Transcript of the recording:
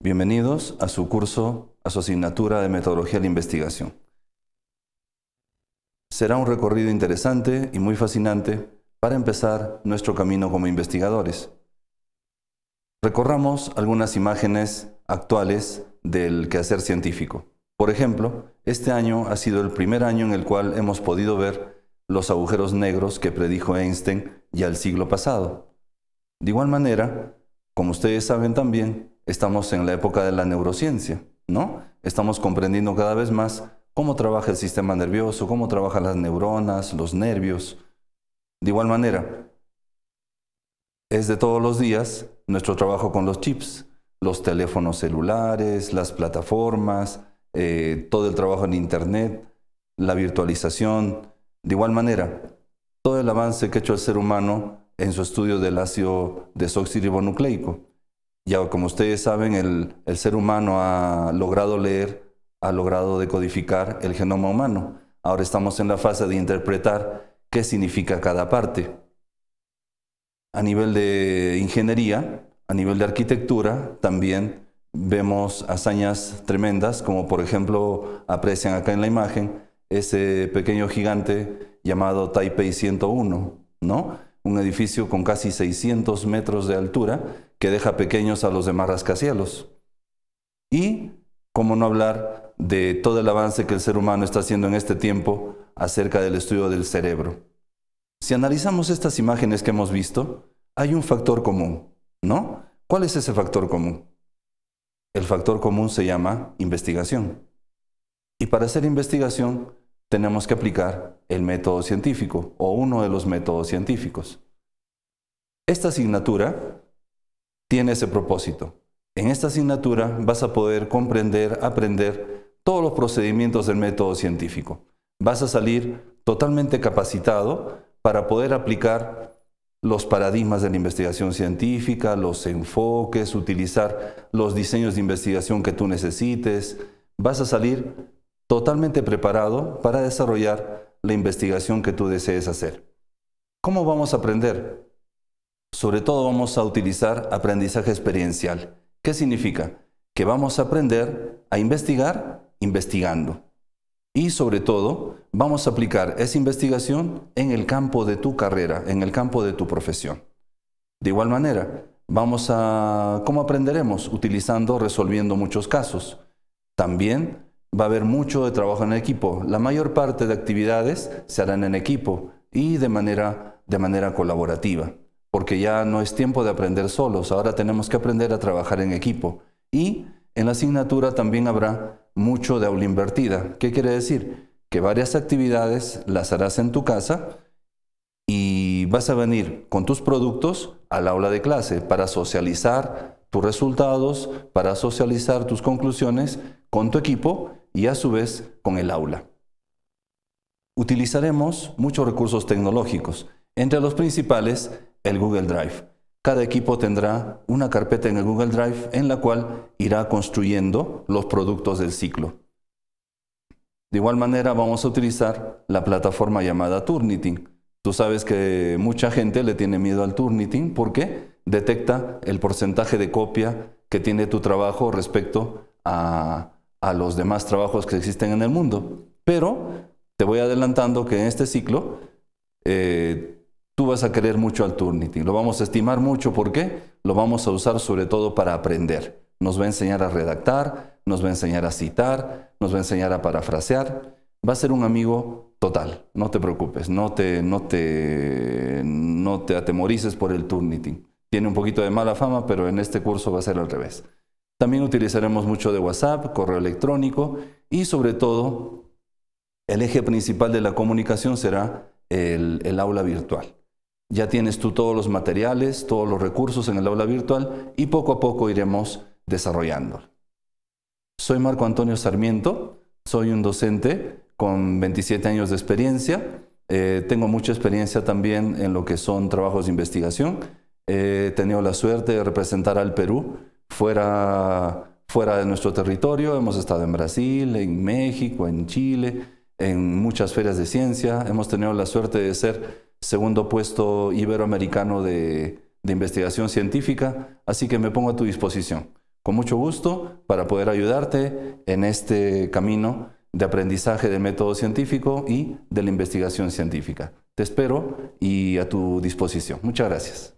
Bienvenidos a su curso, a su asignatura de Metodología de la Investigación. Será un recorrido interesante y muy fascinante para empezar nuestro camino como investigadores. Recorramos algunas imágenes actuales del quehacer científico. Por ejemplo, este año ha sido el primer año en el cual hemos podido ver los agujeros negros que predijo Einstein ya el siglo pasado. De igual manera, como ustedes saben también, estamos en la época de la neurociencia, ¿no? Estamos comprendiendo cada vez más cómo trabaja el sistema nervioso, cómo trabajan las neuronas, los nervios. De igual manera, es de todos los días nuestro trabajo con los chips, los teléfonos celulares, las plataformas, eh, todo el trabajo en Internet, la virtualización. De igual manera, todo el avance que ha hecho el ser humano en su estudio del ácido desoxirribonucleico ya como ustedes saben, el, ser humano ha logrado leer, ha logrado decodificar el genoma humano. Ahora estamos en la fase de interpretar qué significa cada parte. A nivel de ingeniería, a nivel de arquitectura, también vemos hazañas tremendas, como por ejemplo aprecian acá en la imagen ese pequeño gigante llamado Taipei 101, ¿no? Un edificio con casi 600 metros de altura que deja pequeños a los demás rascacielos. Y, cómo no hablar de todo el avance que el ser humano está haciendo en este tiempo acerca del estudio del cerebro. Si analizamos estas imágenes que hemos visto, hay un factor común, ¿no? ¿Cuál es ese factor común? El factor común se llama investigación. Y para hacer investigación tenemos que aplicar el método científico o uno de los métodos científicos. Esta asignatura tiene ese propósito. En esta asignatura vas a poder comprender, aprender todos los procedimientos del método científico. Vas a salir totalmente capacitado para poder aplicar los paradigmas de la investigación científica, los enfoques, utilizar los diseños de investigación que tú necesites. Vas a salir totalmente preparado para desarrollar la investigación que tú desees hacer. ¿Cómo vamos a aprender? sobre todo vamos a utilizar aprendizaje experiencial. ¿Qué significa? Que vamos a aprender a investigar investigando. Y sobre todo, vamos a aplicar esa investigación en el campo de tu carrera, en el campo de tu profesión. De igual manera, vamos a... ¿Cómo aprenderemos? Utilizando, resolviendo muchos casos. También va a haber mucho de trabajo en equipo. La mayor parte de actividades se harán en equipo y de manera, de manera colaborativa porque ya no es tiempo de aprender solos, ahora tenemos que aprender a trabajar en equipo. Y en la asignatura también habrá mucho de aula invertida. ¿Qué quiere decir? Que varias actividades las harás en tu casa y vas a venir con tus productos al aula de clase para socializar tus resultados, para socializar tus conclusiones con tu equipo y a su vez con el aula. Utilizaremos muchos recursos tecnológicos. Entre los principales el Google Drive. Cada equipo tendrá una carpeta en el Google Drive en la cual irá construyendo los productos del ciclo. De igual manera vamos a utilizar la plataforma llamada Turnitin. Tú sabes que mucha gente le tiene miedo al Turnitin porque detecta el porcentaje de copia que tiene tu trabajo respecto a, los demás trabajos que existen en el mundo. Pero te voy adelantando que en este ciclo eh, tú vas a querer mucho al Turnitin, lo vamos a estimar mucho, ¿por qué? Lo vamos a usar sobre todo para aprender. Nos va a enseñar a redactar, nos va a enseñar a citar, nos va a enseñar a parafrasear. Va a ser un amigo total, no te preocupes, no te, no te, no te atemorices por el Turnitin. Tiene un poquito de mala fama, pero en este curso va a ser al revés. También utilizaremos mucho de WhatsApp, correo electrónico y sobre todo el eje principal de la comunicación será el aula virtual ya tienes tú todos los materiales, todos los recursos en el aula virtual y poco a poco iremos desarrollándolo. Soy Marco Antonio Sarmiento, soy un docente con 27 años de experiencia, eh, tengo mucha experiencia también en lo que son trabajos de investigación, he tenido la suerte de representar al Perú fuera, fuera de nuestro territorio, hemos estado en Brasil, en México, en Chile, en muchas ferias de ciencia, hemos tenido la suerte de ser segundo puesto iberoamericano de, investigación científica, así que me pongo a tu disposición, con mucho gusto, para poder ayudarte en este camino de aprendizaje del método científico y de la investigación científica. Te espero y a tu disposición. Muchas gracias.